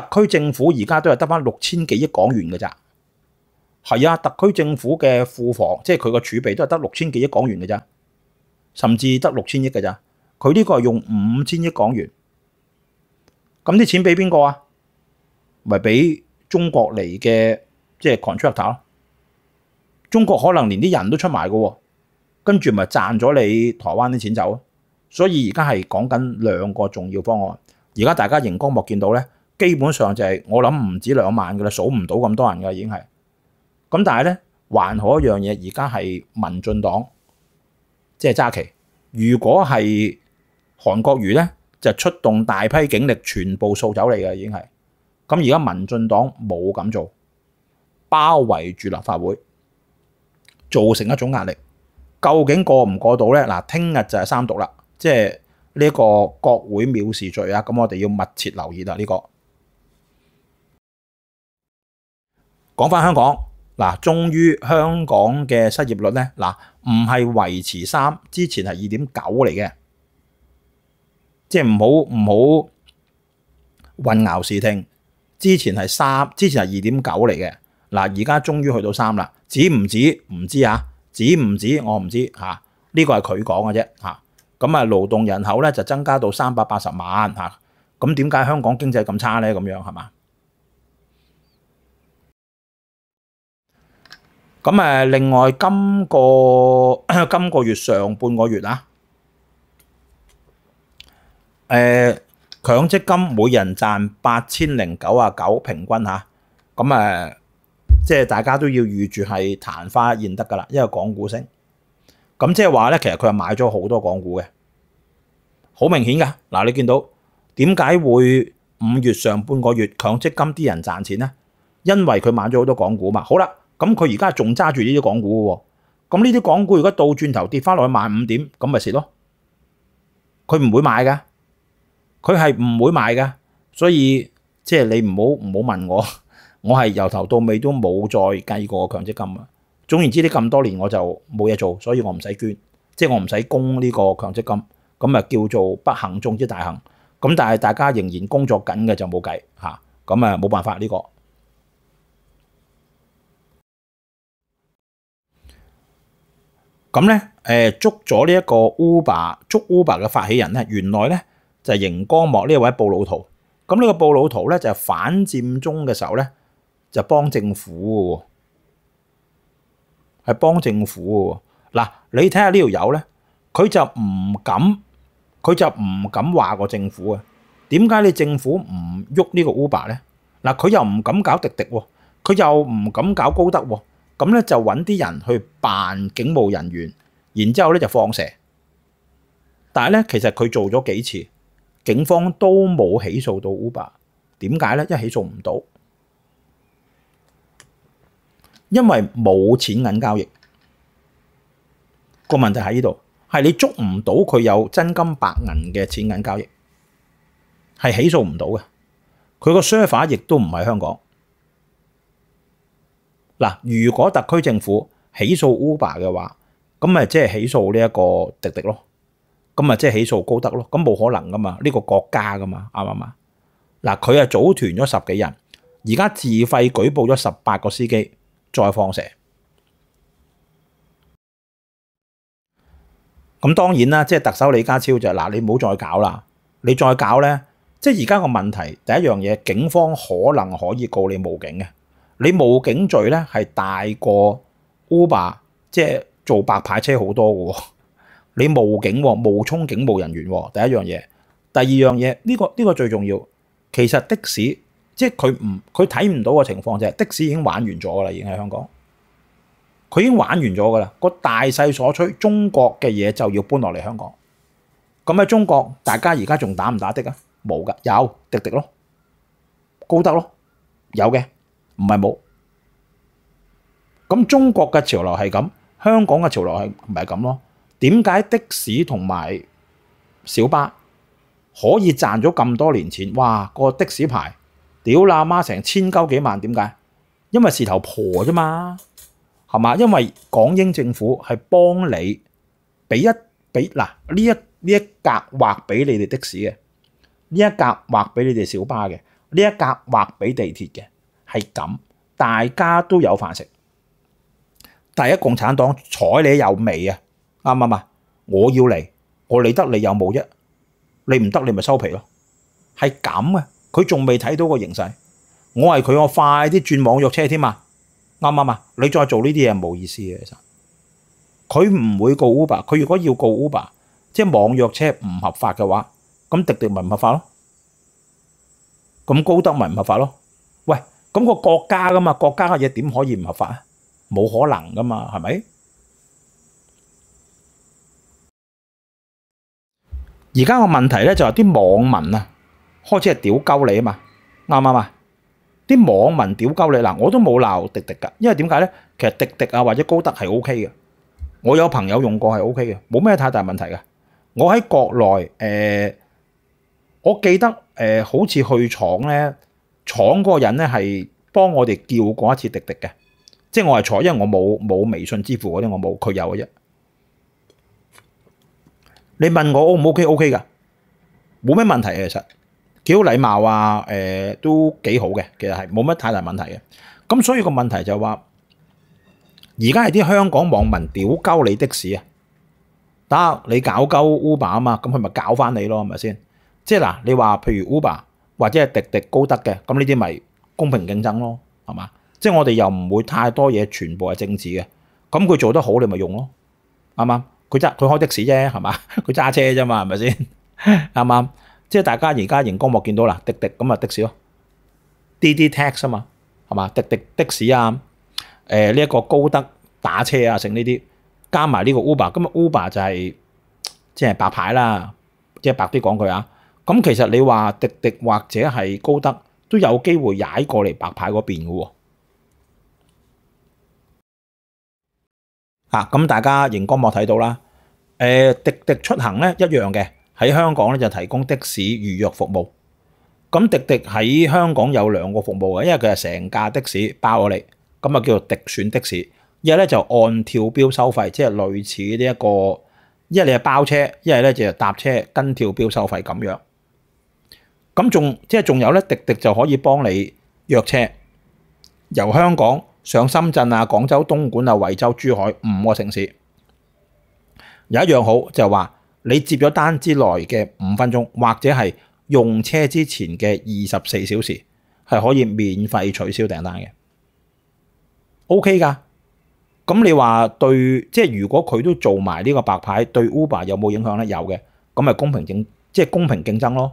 特区政府而家都系得翻六千幾億港元嘅咋？係啊，特区政府嘅庫房，即係佢個儲備都係得六千幾億港元嘅咋，甚至得六千億嘅咋。佢呢個係用五千億港元，咁啲錢俾邊個啊？咪俾中國嚟嘅，即係 contractor 咯。中國可能連啲人都出埋嘅喎，跟住咪賺咗你台灣啲錢走。所以而家係講緊兩個重要方案，而家大家荧光幕見到咧。基本上就係我諗唔止兩萬嘅啦，數唔到咁多人嘅已經係。咁但係咧還好一樣嘢，而家係民進黨即係揸旗。如果係韓國瑜咧，就出動大批警力全部掃走嚟嘅已經係。咁而家民進黨冇咁做，包圍住立法會，造成一種壓力。究竟過唔過到咧？嗱，聽日就係三讀啦，即係呢個國會藐視罪啊！咁我哋要密切留意啦。呢個。講翻香港嗱，終於香港嘅失業率咧，嗱唔係維持三，之前係二點九嚟嘅，即係唔好唔好混淆視聽。之前係三，之前係二點九嚟嘅，嗱而家終於去到三啦，指唔指唔知啊？指唔指我唔知嚇，呢個係佢講嘅啫嚇。咁啊，勞動人口咧就增加到三百八十萬嚇，咁點解香港經濟咁差咧？咁樣係嘛？咁誒，另外今個 今個月上半個月啊，誒，強積金每人賺八千零九啊九平均嚇，咁誒，即係大家都要預住係昙花現得噶啦，因為港股升，咁即係話咧，其實佢係買咗好多港股嘅，好明顯噶，嗱，你見到點解會五月上半個月強積金啲人賺錢咧？因為佢買咗好多港股嘛，好啦。咁佢而家仲揸住呢啲港股嘅喎，咁呢啲港股如果倒轉頭跌翻落去萬五點，咁咪蝕咯。佢唔會買嘅，佢係唔會買嘅。所以即係你唔好唔好問我，我係由頭到尾都冇再計過強積金啊。總言之，呢咁多年我就冇嘢做，所以我唔使捐，即係我唔使供呢個強積金。咁啊叫做不幸中之大幸。咁但係大家仍然工作緊嘅就冇計嚇，咁啊冇辦法呢個。咁咧，誒捉咗呢一個 Uber，捉 Uber 嘅發起人咧，原來咧就係熒光幕呢一位暴魯圖。咁呢個暴魯圖咧就反佔中嘅時候咧，就幫政府喎，係幫政府喎。嗱，你睇下呢條友咧，佢就唔敢，佢就唔敢話個政府啊。點解你政府唔喐呢個 Uber 咧？嗱，佢又唔敢搞滴滴喎，佢又唔敢搞高德喎。咁咧就揾啲人去扮警務人員，然之後咧就放蛇。但系咧，其實佢做咗幾次，警方都冇起訴到 Uber。點解咧？一起訴唔到，因為冇錢銀交易。個問題喺呢度，係你捉唔到佢有真金白銀嘅錢銀交易，係起訴唔到嘅。佢個 server 亦都唔喺香港。嗱，如果特区政府起訴 Uber 嘅話，咁咪即係起訴呢一個滴滴咯，咁咪即係起訴高德咯，咁冇可能噶嘛？呢個國家噶嘛，啱唔啱啊？嗱，佢啊組團咗十幾人，而家自費舉報咗十八個司機，再放蛇。咁當然啦，即係特首李家超就嗱，你唔好再搞啦，你再搞咧，即係而家個問題第一樣嘢，警方可能可以告你無警嘅。你冇警罪咧係大過 Uber，即係做白牌車好多嘅。你冒警，冒充警務人員，第一樣嘢。第二樣嘢，呢個呢個最重要。其實的士即係佢唔佢睇唔到嘅情況就係的士已經玩完咗啦，經喺香港，佢已經玩完咗噶啦。個大勢所趨，中國嘅嘢就要搬落嚟香港。咁喺中國，大家而家仲打唔打的啊？冇噶，有滴滴咯，高德咯，有嘅。唔係冇咁中國嘅潮流係咁，香港嘅潮流係唔係咁咯？點解的士同埋小巴可以賺咗咁多年錢？哇！個的士牌屌喇媽成千鳩幾萬，點解？因為是頭婆啫嘛，係嘛？因為港英政府係幫你俾一俾嗱呢一呢一格劃俾你哋的士嘅，呢一格劃俾你哋小巴嘅，呢一格劃俾地鐵嘅。係咁，大家都有飯食。第一，共產黨睬你又味啊，啱唔啱啊？我要嚟，我嚟得你有冇啫，你唔得你咪收皮咯。係咁啊！佢仲未睇到個形勢。我係佢，我快啲轉網約車添啊，啱唔啱啊？你再做呢啲嘢冇意思嘅，其實佢唔會告 Uber。佢如果要告 Uber，即係網約車唔合法嘅話，咁滴滴咪唔合法咯，咁高德咪唔合法咯。咁個國家噶嘛，國家嘅嘢點可以唔合法啊？冇可能噶嘛，係咪？而家個問題咧就係啲網民啊，開始係屌鳩你啊嘛，啱唔啱啊？啲網民屌鳩你嗱，我都冇鬧滴滴噶，因為點解咧？其實滴滴啊或者高德係 O K 嘅，我有朋友用過係 O K 嘅，冇咩太大問題嘅。我喺國內誒，我記得誒好似去廠咧。廠嗰個人咧係幫我哋叫過一次滴滴嘅，即係我係坐，因為我冇冇微信支付嗰啲，我冇佢有嘅啫。你問我 O 唔 O K O K 㗎，冇咩問題嘅。其實幾好禮貌啊，誒都幾好嘅，其實係冇乜太大問題嘅。咁所以個問題就話，而家係啲香港網民屌鳩你的士啊，得你搞鳩 Uber 啊嘛，咁佢咪搞翻你咯，係咪先？即係嗱，你話譬如 Uber。或者係滴滴高德嘅，咁呢啲咪公平競爭咯，係嘛？即係我哋又唔會太多嘢全部係政治嘅，咁佢做得好你咪用咯，啱啱？佢揸佢開的士啫，係嘛？佢揸車啫嘛，係咪先？啱 啱？即係大家而家熒光幕見到啦，滴滴咁啊的士咯，滴滴 tax 啊嘛，係嘛？滴滴的士啊，誒呢一個高德打車啊，剩呢啲加埋呢個 Uber，咁啊 Uber 就係即係白牌啦，即係白啲講句啊！咁其實你話滴滴或者係高德都有機會踩過嚟白牌嗰邊嘅喎，啊咁大家熒光幕睇到啦，誒滴滴出行咧一樣嘅喺香港咧就提供的士預約服務，咁滴滴喺香港有兩個服務嘅，因为佢係成架的士包咗你，咁啊叫做滴选的士，一咧就按跳标收費，即係類似呢一個，一係你係包車，一係咧就搭車跟跳标收費咁樣。咁仲即系仲有咧，滴滴就可以幫你約車，由香港上深圳啊、廣州、東莞啊、惠州、珠海五個城市。有一樣好就話，你接咗單之內嘅五分鐘，或者係用車之前嘅二十四小時，係可以免費取消訂單嘅。OK 㗎。咁你話對，即係如果佢都做埋呢個白牌，對 Uber 有冇影響咧？有嘅。咁咪公平競，即係公平競爭咯。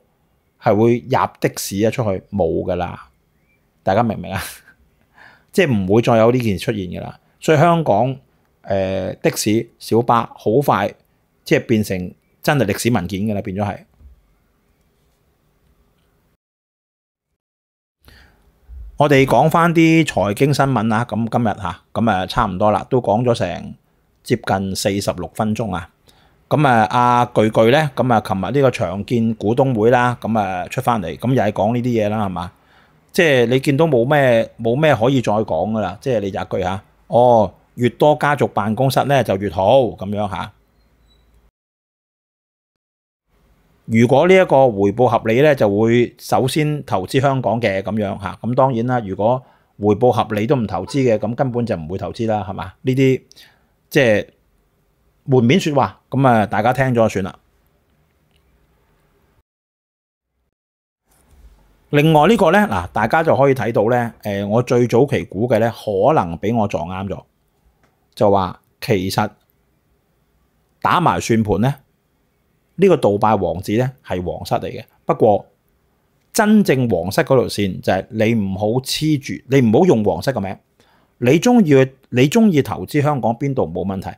系會入的士啊出去冇噶啦，大家明唔明啊？即系唔會再有呢件事出現噶啦，所以香港誒的士小巴好快即係變成真係歷史文件噶啦，變咗係。我哋講翻啲財經新聞啊，咁今日嚇咁誒差唔多啦，都講咗成接近四十六分鐘啊。咁啊，阿巨巨咧，咁啊，琴日呢個長建股東會啦，咁啊出翻嚟，咁又係講呢啲嘢啦，係嘛？即係你見到冇咩冇咩可以再講噶啦，即係你就一句嚇，哦，越多家族辦公室咧就越好咁樣嚇。如果呢一個回報合理咧，就會首先投資香港嘅咁樣嚇。咁當然啦，如果回報合理都唔投資嘅，咁根本就唔會投資啦，係嘛？呢啲即係。門面説話咁啊，大家聽咗算啦。另外呢個呢，嗱，大家就可以睇到呢。誒，我最早期估嘅呢，可能俾我撞啱咗，就話其實打埋算盤呢，呢個杜拜王子呢係黃色嚟嘅。不過真正黃色嗰條線就係你唔好黐住，你唔好用黃色個名，你中意你中意投資香港邊度冇問題。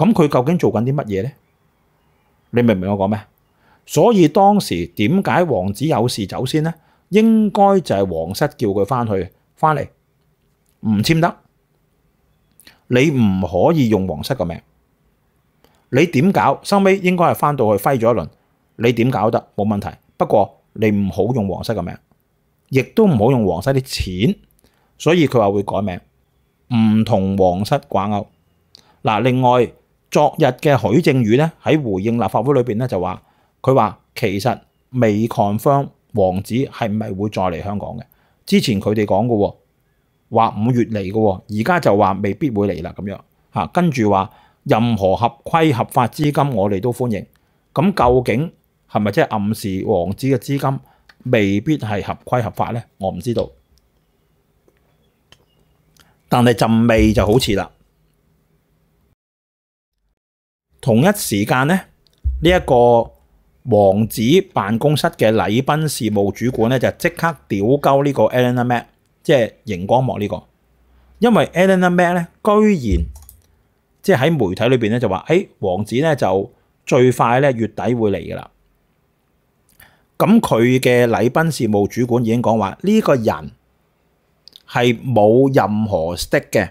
咁佢究竟做緊啲乜嘢呢？你明唔明我講咩？所以當時點解王子有事走先呢？應該就係皇室叫佢翻去，翻嚟唔簽得。你唔可以用皇室個名，你點搞？收尾應該係翻到去揮咗一輪，你點搞得冇問題。不過你唔好用皇室個名，亦都唔好用皇室啲錢。所以佢話會改名，唔同皇室掛鈎。嗱，另外。昨日嘅許正宇咧喺回應立法會裏邊咧就話，佢話其實未 confirm 王子係唔係會再嚟香港嘅。之前佢哋講嘅話五月嚟嘅喎，而家就話未必會嚟啦咁樣嚇。跟住話任何合規合法資金我哋都歡迎。咁究竟係咪即係暗示王子嘅資金未必係合規合法咧？我唔知道，但係陣味就好似啦。同一時間咧，呢一個王子辦公室嘅禮賓事務主管咧就即刻屌鳩呢個 e l a n Mac，即係熒光幕呢個，因為 e l a n Mac 咧居然即係喺媒體裏邊咧就話，誒王子咧就最快咧月底會嚟噶啦，咁佢嘅禮賓事務主管已經講話呢個人係冇任何 stick 嘅。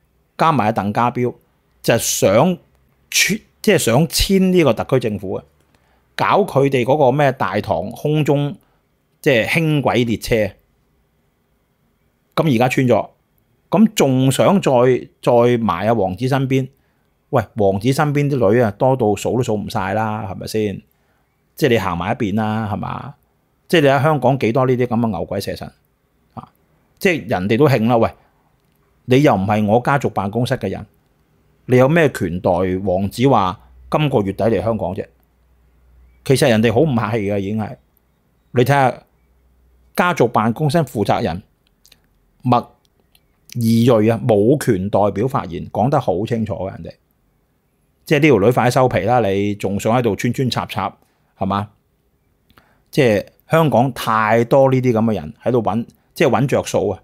加埋阿鄧家彪就想即係想签呢個特區政府嘅，搞佢哋嗰個咩大堂空中即系輕軌列車，咁而家穿咗，咁仲想再再埋阿王子身邊？喂，王子身邊啲女啊多到數都數唔晒啦，係咪先？即係你行埋一邊啦，係嘛？即係你喺香港幾多呢啲咁嘅牛鬼蛇神啊？即係人哋都慶啦，喂！你又唔系我家族办公室嘅人，你有咩权代王子话今个月底嚟香港啫？其实人哋好唔客气嘅，已经系你睇下家族办公室负责人麦二瑞啊，冇权代表发言，讲得好清楚嘅人哋，即系呢条女快啲收皮啦！你仲想喺度穿穿插插系嘛？即系香港太多呢啲咁嘅人喺度搵，即系搵着数啊！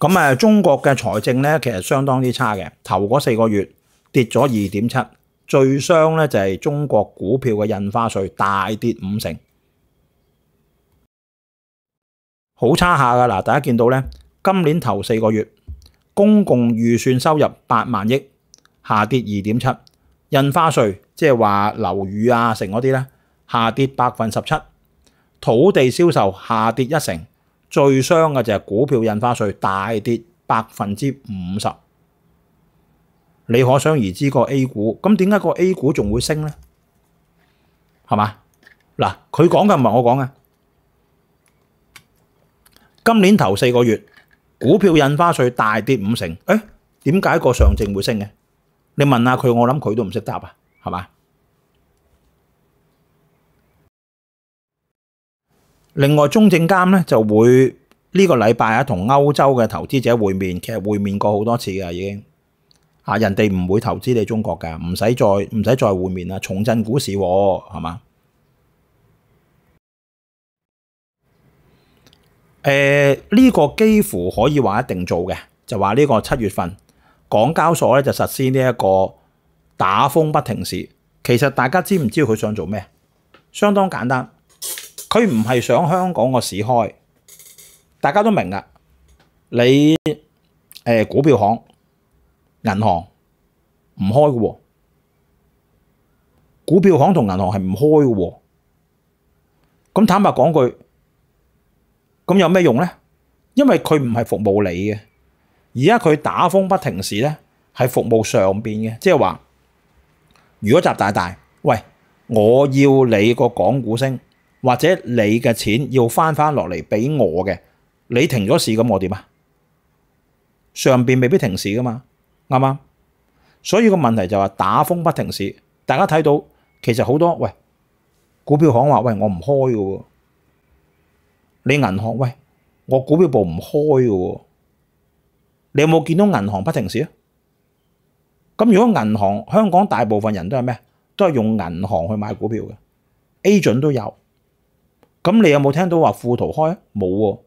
咁啊，中國嘅財政咧，其實相當之差嘅。頭嗰四個月跌咗二點七，最傷咧就係中國股票嘅印花税大跌五成，好差下噶。嗱，大家見到咧，今年頭四個月公共預算收入八萬億，下跌二點七，印花税即係話樓宇啊成嗰啲咧，下跌百分十七，土地銷售下跌一成。最傷嘅就係股票印花税大跌百分之五十，你可想而知個 A 股，咁點解個 A 股仲會升呢？係嘛？嗱，佢講嘅唔係我講嘅，今年頭四個月股票印花税大跌五成，誒點解個上證會升嘅？你問下佢，我諗佢都唔識答啊，係嘛？另外，中证监咧就會呢個禮拜啊同歐洲嘅投資者會面，其實會面過好多次嘅已經。啊，人哋唔會投資你中國嘅，唔使再唔使再會面啦，重振股市係嘛？诶，呢個幾乎可以話一定做嘅，就話呢個七月份港交所咧就實施呢一個打風不停市。其實大家知唔知佢想做咩？相當簡單。佢唔係想香港個市開，大家都明噶。你誒股票行、銀行唔開嘅喎，股票行同銀行係唔開嘅喎。咁坦白講句，咁有咩用咧？因為佢唔係服務你嘅。而家佢打風不停時咧，係服務上邊嘅，即係話如果集大大，喂，我要你個港股升。或者你嘅錢要翻翻落嚟俾我嘅，你停咗市咁我點啊？上邊未必停市噶嘛，啱唔啱？所以個問題就係打風不停市，大家睇到其實好多喂，股票行話喂我唔開嘅喎，你銀行喂我股票部唔開嘅喎，你有冇見到銀行不停市啊？咁如果銀行香港大部分人都係咩？都係用銀行去買股票嘅，A 準都有。咁你有冇聽到話富途開啊？冇喎。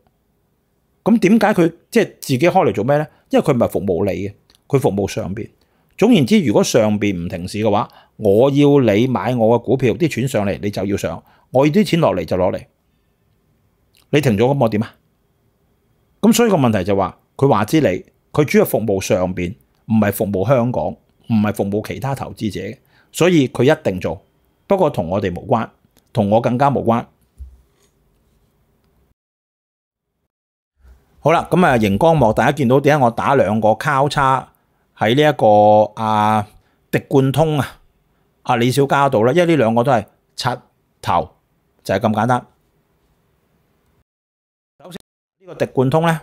咁點解佢即係自己開嚟做咩咧？因為佢唔係服務你嘅，佢服務上邊。總言之，如果上邊唔停市嘅話，我要你買我嘅股票，啲錢上嚟你就要上；我要啲錢落嚟就攞嚟。你停咗咁我點啊？咁所以個問題就話佢話知你，佢主要服務上邊，唔係服務香港，唔係服務其他投資者嘅，所以佢一定做。不過同我哋無關，同我更加無關。好啦，咁啊，荧光幕，大家見到點解我打兩個交叉喺呢一個啊，迪冠通啊，阿李小加度啦，因為呢兩個都係七頭，就係咁簡單。首先呢個迪冠通咧，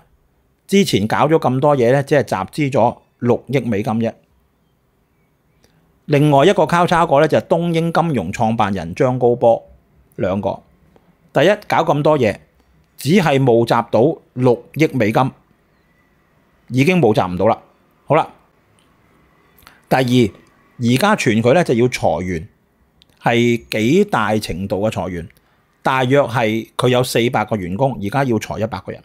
之前搞咗咁多嘢咧，只係集資咗六億美金啫。另外一個交叉個咧就係東英金融創辦人張高波兩個，第一搞咁多嘢。只係募集到六億美金，已經募集唔到啦。好啦，第二而家傳佢咧就要裁員，係幾大程度嘅裁員？大約係佢有四百個員工，而家要裁一百個人。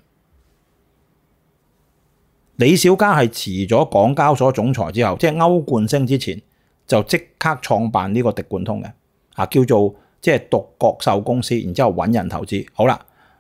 李小加係辭咗港交所總裁之後，即係歐冠升之前就即刻創辦呢個迪冠通嘅啊，叫做即係獨角獸公司，然之後揾人投資。好啦。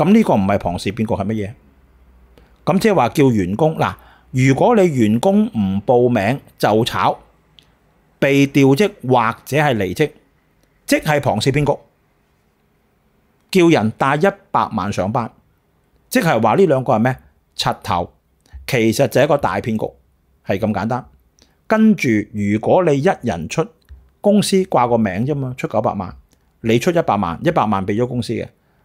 咁呢个唔系庞氏骗局，系乜嘢？咁即系话叫员工嗱，如果你员工唔报名就炒，被调职或者系离职，即系庞氏骗局。叫人带一百万上班，即系话呢两个系咩？柒头其实就一个大骗局，系咁简单。跟住如果你一人出公司挂个名啫嘛，出九百万，你出一百万，一百万俾咗公司嘅。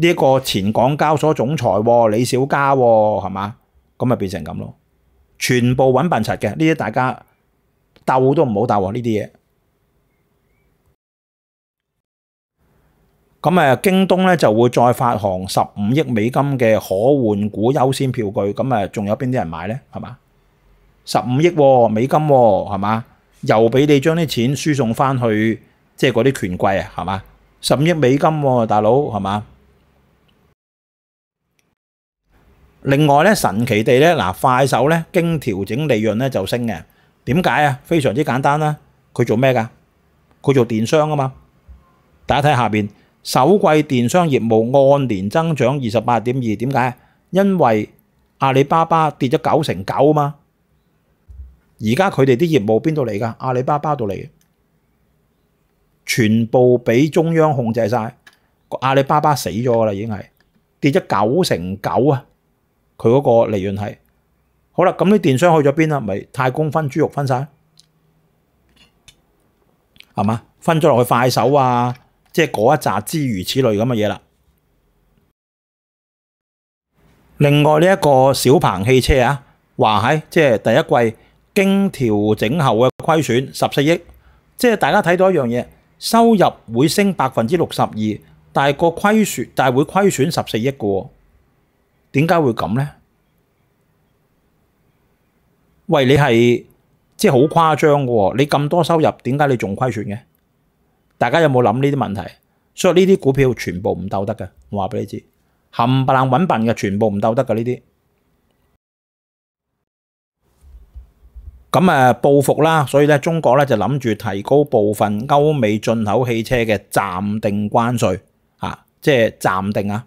呢一個前港交所總裁李小嘉喎，係嘛？咁咪變成咁咯，全部揾笨柒嘅呢啲，大家鬥都唔好鬥呢啲嘢。咁誒，京東咧就會再發行十五億美金嘅可換股優先票據，咁誒仲有邊啲人買咧？係嘛？十五億美金喎，係嘛？又俾你將啲錢輸送翻去，即係嗰啲權貴啊，係嘛？十五億美金喎，大佬係嘛？另外咧，神奇地咧，嗱快手咧，經調整利潤咧就升嘅。點解啊？非常之簡單啦。佢做咩噶？佢做電商啊嘛。大家睇下邊首季電商業務按年增長二十八點二，點解因為阿里巴巴跌咗九成九啊嘛。而家佢哋啲業務邊度嚟噶？阿里巴巴度嚟，全部俾中央控制晒。阿里巴巴死咗噶啦，已經係跌咗九成九啊！佢嗰個利潤係好啦，咁啲電商去咗邊啊？咪太公分豬肉分晒，係嘛？分咗落去快手啊，即係嗰一扎之如此類咁嘅嘢啦。另外呢一個小鵬汽車啊，話喺即係第一季經調整後嘅虧損十四億，即係大家睇到一樣嘢，收入會升百分之六十二，但係個虧損但係會虧損十四億嘅。点解会咁呢？喂，你係即係好誇張嘅喎，你咁多收入，點解你仲虧損嘅？大家有冇諗呢啲問題？所以呢啲股票全部唔鬥得嘅，我話俾你知，冚唪唥揾笨嘅，全部唔鬥得嘅呢啲。咁誒報復啦，所以咧中國咧就諗住提高部分歐美進口汽車嘅暫定關税啊，即係暫定啊！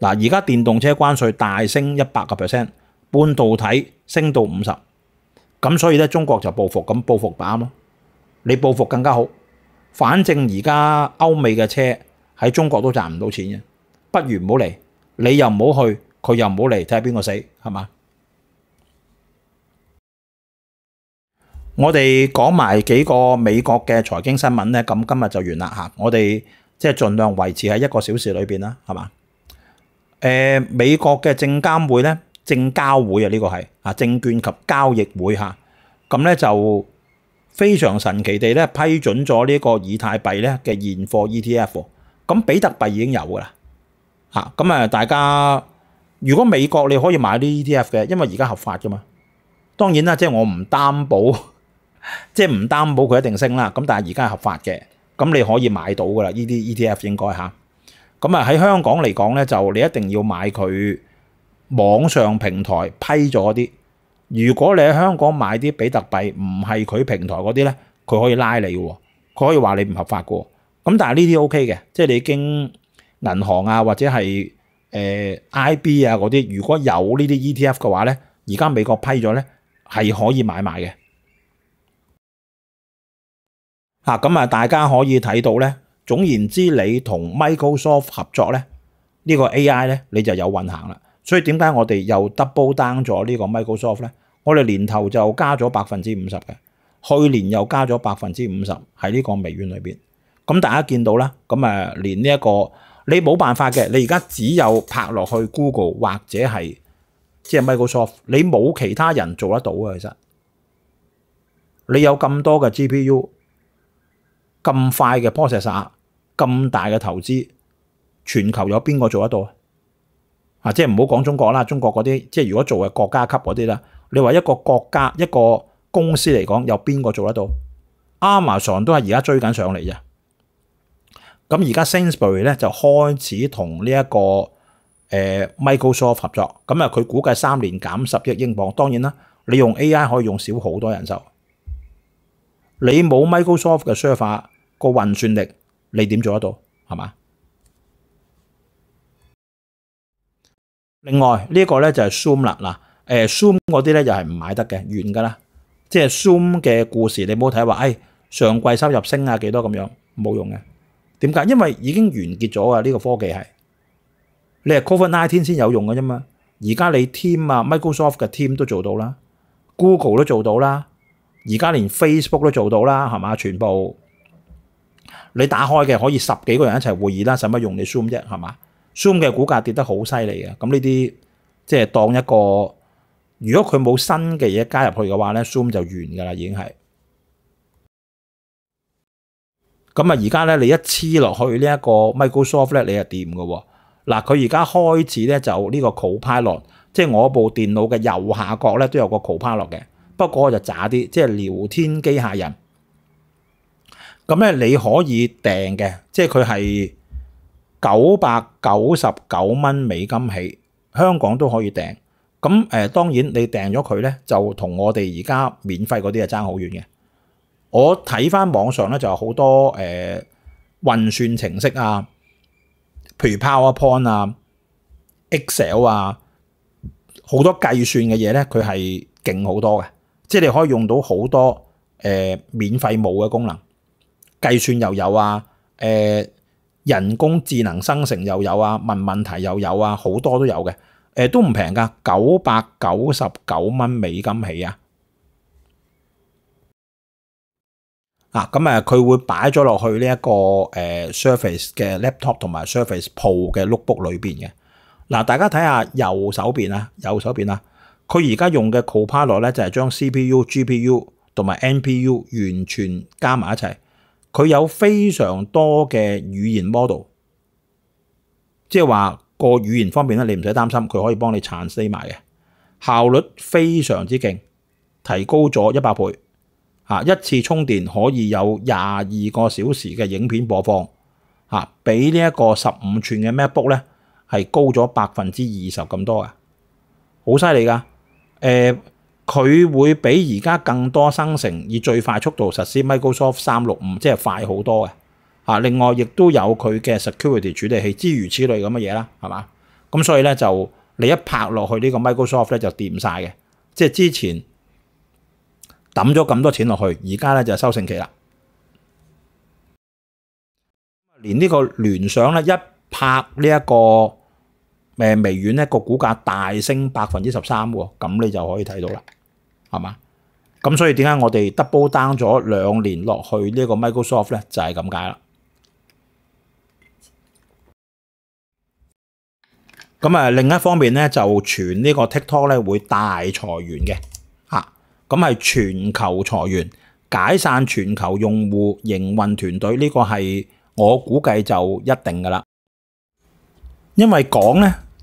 嗱，而家電動車關税大升一百個 percent，半導體升到五十，咁所以咧中國就報復，咁報復啱咯。你報復更加好，反正而家歐美嘅車喺中國都賺唔到錢嘅，不如唔好嚟，你又唔好去，佢又唔好嚟，睇下邊個死係嘛？我哋講埋幾個美國嘅財經新聞咧，咁今日就完啦嚇。我哋即係盡量維持喺一個小時裏面啦，係嘛？诶，美国嘅证监会咧，证交会啊，呢个系啊，证券及交易会吓，咁咧就非常神奇地咧批准咗呢个以太币咧嘅现货 ETF。咁比特币已经有噶啦，吓咁啊，大家如果美国你可以买啲 ETF 嘅，因为而家合法噶嘛。当然啦，即系我唔担保，即系唔担保佢一定升啦。咁但系而家系合法嘅，咁你可以买到噶啦，呢啲 ETF 应该吓。咁啊喺香港嚟講咧，就你一定要買佢網上平台批咗啲。如果你喺香港買啲比特幣唔係佢平台嗰啲咧，佢可以拉你嘅，佢可以話你唔合法嘅。咁但係呢啲 O K 嘅，即係你經銀行啊或者係誒 I B 啊嗰啲，如果有呢啲 E T F 嘅話咧，而家美國批咗咧係可以買賣嘅。嚇咁啊，大家可以睇到咧。總言之，你同 Microsoft 合作咧，呢個 AI 咧，你就有運行啦。所以點解我哋又 double down 咗呢個 Microsoft 咧？我哋年頭就加咗百分之五十嘅，去年又加咗百分之五十喺呢個微軟裏面。咁大家見到啦，咁誒連呢一個你冇辦法嘅，你而家只有拍落去 Google 或者係即係 Microsoft，你冇其他人做得到啊！其實你有咁多嘅 GPU，咁快嘅 processor。咁大嘅投資，全球有邊個做得到？啊，即係唔好講中國啦，中國嗰啲即係如果做嘅國家級嗰啲啦，你話一個國家一個公司嚟講，有邊個做得到？Amazon 都係而家追緊上嚟嘅，咁而家 s e n s e b e r y 咧就開始同呢一個誒 Microsoft 合作，咁啊佢估計三年減十億英磅。當然啦，你用 AI 可以用少好多人手，你冇 Microsoft 嘅 s u r a r e 個運算力。你點做得到？係嘛？另外呢個咧就係 Zoom 啦，嗱，诶 Zoom 嗰啲咧又係唔買得嘅，完㗎啦。即係 Zoom 嘅故事，你冇睇話，誒上季收入升啊幾多咁樣，冇用嘅。點解？因為已經完結咗啊！呢個科技係你係 Cover n i n e t e n 先有用嘅啫嘛。而家你 Team 啊，Microsoft 嘅 Team 都做到啦，Google 都做到啦，而家連 Facebook 都做到啦，係嘛？全部。你打開嘅可以十幾個人一齊會議啦，使乜用你 Zoom 啫？係嘛？Zoom 嘅股價跌得好犀利嘅，咁呢啲即係當一個，如果佢冇新嘅嘢加入去嘅話咧，Zoom 就完㗎啦，已經係。咁啊，而家咧你一黐落去呢一個 Microsoft 咧，你就掂㗎喎。嗱，佢而家開始咧就呢個 Copilot，即係我部電腦嘅右下角咧都有個 Copilot 嘅，不過就渣啲，即係聊天機械人。咁咧，你可以訂嘅，即係佢係九百九十九蚊美金起，香港都可以訂。咁誒，當然你訂咗佢咧，就同我哋而家免費嗰啲啊爭好遠嘅。我睇翻網上咧，就有好多誒運算程式啊，譬如 Power Point 啊、Excel 啊，好多計算嘅嘢咧，佢係勁好多嘅。即係你可以用到好多誒免費冇嘅功能。計算又有啊，誒人工智能生成又有啊，問問題又有啊，好多都有嘅，誒都唔平噶，九百九十九蚊美金起啊，啊咁啊佢會擺咗落去呢一個誒 Surface 嘅 Laptop 同埋 Surface Pro 嘅 Lookbook 裏邊嘅，嗱大家睇下右手邊啊，右手邊啊，佢而家用嘅 Copilot 咧就係將 CPU、GPU 同埋 NPU 完全加埋一齊。佢有非常多嘅语言 model，即系话个语言方面咧，你唔使担心，佢可以帮你残死埋嘅，效率非常之劲，提高咗一百倍，吓一次充电可以有廿二个小时嘅影片播放，吓比呢一个十五寸嘅 MacBook 咧系高咗百分之二十咁多啊，好犀利噶。佢會比而家更多生成以最快速度實施 Microsoft 三六五，即係快好多嘅。嚇，另外亦都有佢嘅 security 處理器之如此類咁嘅嘢啦，係嘛？咁所以咧就你一拍落去呢個 Microsoft 咧就掂晒嘅，即係之前抌咗咁多錢落去，而家咧就收成期啦。連呢個聯想咧一拍呢一個。誒微軟咧個股價大升百分之十三喎，咁你就可以睇到啦，係嘛？咁所以點解我哋 double down 咗兩年落去呢個 Microsoft 咧，就係咁解啦。咁啊另一方面咧，就傳呢個 TikTok 咧會大裁員嘅嚇，咁係全球裁員，解散全球用戶營運團隊，呢個係我估計就一定噶啦，因為講咧。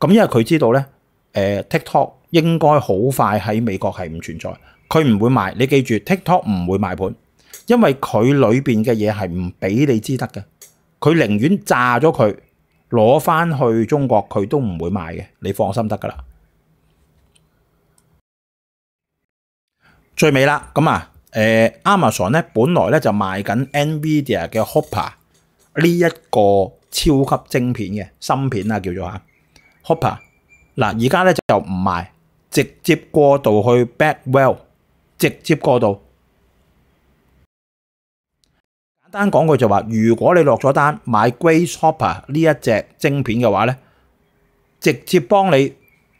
咁因為佢知道咧，誒 TikTok 應該好快喺美國係唔存在，佢唔會賣。你記住，TikTok 唔會賣盤，因為佢裏邊嘅嘢係唔俾你知得嘅。佢寧願炸咗佢攞翻去中國，佢都唔會賣嘅。你放心得㗎啦。最尾啦，咁啊，誒 Amazon 咧，本來咧就賣緊 Nvidia 嘅 Hopper 呢一個超級晶片嘅芯片啊，叫做嚇。opper 嗱，而家咧就唔賣，直接過渡去 backwell，直接過渡。簡單講句就話，如果你落咗單買 grace h o p p e r 呢一隻晶片嘅話咧，直接幫你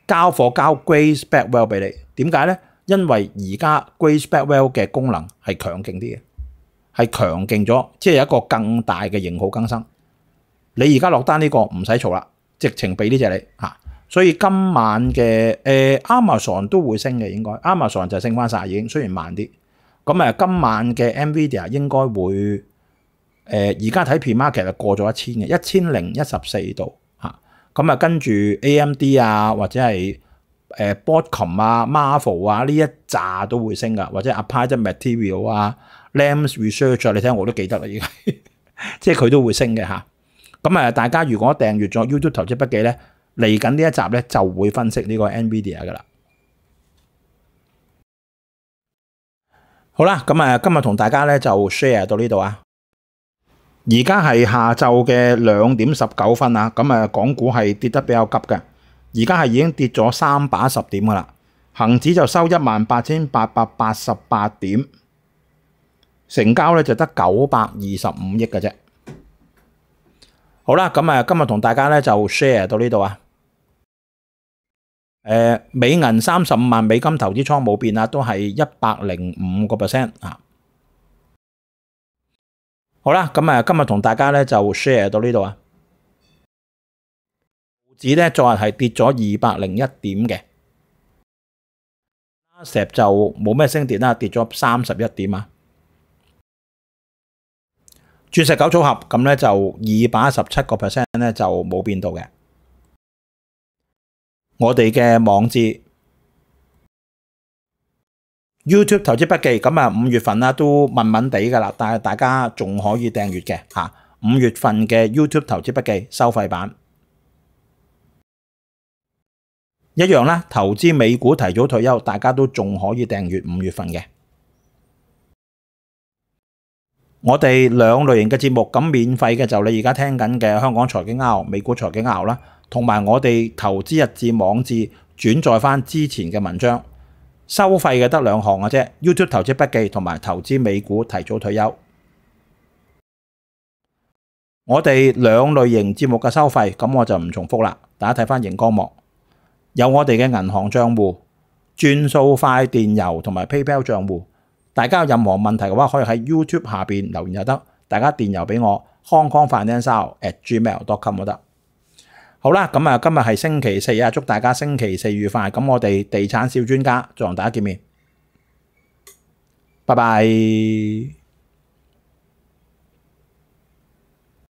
交貨交 grace backwell 俾你。點解咧？因為而家 grace backwell 嘅功能係強勁啲嘅，係強勁咗，即係一個更大嘅型號更新。你而家落單呢個唔使嘈啦。直情俾呢只你嚇，所以今晚嘅誒 Amazon 都會升嘅應該，Amazon 就升翻晒已經，雖然慢啲。咁啊，今晚嘅 Nvidia 應該會誒，而家睇 p market 過咗一千嘅，一千零一十四度嚇。咁啊，跟住 AMD 啊，或者係誒 b o t d c o m 啊、m a r v e l 啊呢一扎都會升噶，或者 Applied Material 啊、Lam Research 啊，你睇我都記得啦，已經，即係佢都會升嘅嚇。咁啊，大家如果訂閱咗 YouTube 投資筆記咧，嚟緊呢一集咧就會分析呢個 NVIDIA 噶啦。好啦，咁啊，今日同大家咧就 share 到呢度啊。而家系下晝嘅兩點十九分啊。咁啊，港股係跌得比較急嘅，而家係已經跌咗三百十點噶啦。恒指就收一萬八千八百八十八點，成交咧就得九百二十五億嘅啫。好啦，咁啊，今日同大家咧就 share 到呢度啊。诶，美银三十五万美金投资仓冇变啊，都系一百零五个 percent 啊。好啦，咁啊，今日同大家咧就 share 到呢度啊。指咧，昨日系跌咗二百零一点嘅，阿石就冇咩升跌啦，跌咗三十一点啊。钻石九组合咁咧就二百一十七个 percent 咧就冇变到嘅。我哋嘅网志 YouTube 投资笔记咁啊，五月份啦都稳稳地噶啦，但系大家仲可以订阅嘅吓。五月份嘅 YouTube 投资笔记收费版一样啦。投资美股提早退休，大家都仲可以订阅五月份嘅。我哋两类型嘅节目，咁免费嘅就你而家听紧嘅香港财经拗、美股财经拗啦，同埋我哋投资日志网志转载翻之前嘅文章。收费嘅得两项嘅啫，YouTube 投资笔记同埋投资美股提早退休。我哋两类型节目嘅收费，咁我就唔重复啦。大家睇翻荧光幕，有我哋嘅银行账户、转数快电邮同埋 PayPal 账户。大家有任何問題嘅話，可以喺 YouTube 下面留言就得。大家電郵俾我 k o n g k o n g f i n a n c i a t g m a i l c o m 都得。好啦，咁啊，今日係星期四啊，祝大家星期四愉快。咁我哋地產小專家再同大家見面，拜拜。